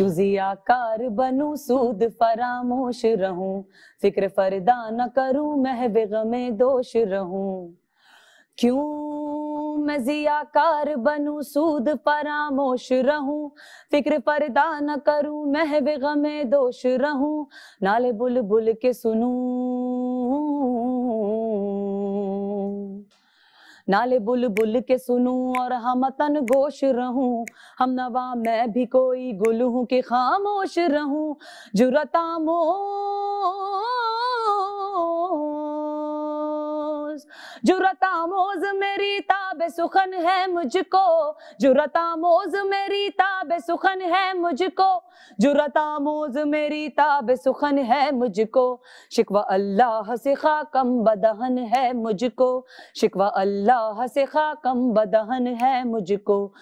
जुजिया car बनू सूद फरामोश रहूं फिक्र फरदा न करूं मह गमे दोष रहूं क्यों मैं जियाकार बनू सूद परामोश रहूं फिक्र फरदा न करूं मह बेगमे दोष रहूं नाले बुलबुल बुल के सुनूं नाले बुल बुल के सुनू और हम तन गोश रहूं हम नवा मैं भी कोई गुल हूं कि खामोश रहूं जुरता मोश जुरत आमोज मेरी ताब सुखन है मुझको जुरत आमोज मेरी ताब सुखन है मुझको जुरत आमोज मेरी ताब सुखन है मुझको शिकवा अल्लाह से खाकम बदहन है मुझको शिकवा अल्लाह से खाकम बदहन है मुझको